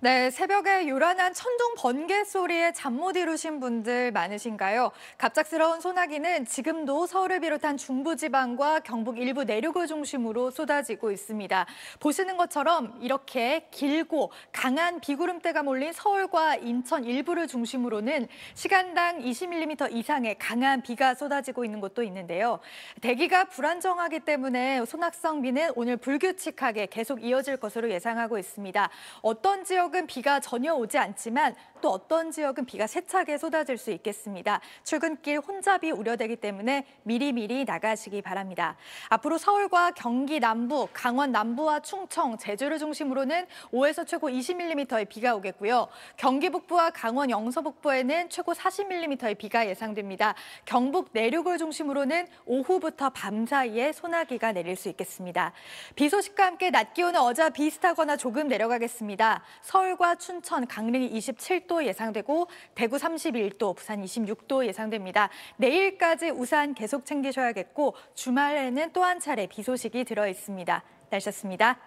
네, 새벽에 요란한 천둥 번개 소리에 잠 못 이루신 분들 많으신가요? 갑작스러운 소나기는 지금도 서울을 비롯한 중부지방과 경북 일부 내륙을 중심으로 쏟아지고 있습니다. 보시는 것처럼 이렇게 길고 강한 비구름대가 몰린 서울과 인천 일부를 중심으로는 시간당 20mm 이상의 강한 비가 쏟아지고 있는 곳도 있는데요. 대기가 불안정하기 때문에 소낙성 비는 오늘 불규칙하게 계속 이어질 것으로 예상하고 있습니다. 어떤 지역 지역은 비가 전혀 오지 않지만 또 어떤 지역은 비가 세차게 쏟아질 수 있겠습니다. 출근길 혼잡이 우려되기 때문에 미리미리 나가시기 바랍니다. 앞으로 서울과 경기 남부, 강원 남부와 충청, 제주를 중심으로는 5에서 최고 20mm의 비가 오겠고요. 경기 북부와 강원 영서 북부에는 최고 40mm의 비가 예상됩니다. 경북 내륙을 중심으로는 오후부터 밤 사이에 소나기가 내릴 수 있겠습니다. 비 소식과 함께 낮 기온은 어제와 비슷하거나 조금 내려가겠습니다. 서울 서울과 춘천, 강릉이 27도 예상되고 대구 31도, 부산 26도 예상됩니다. 내일까지 우산 계속 챙기셔야겠고 주말에는 또 한 차례 비 소식이 들어 있습니다. 날씨였습니다.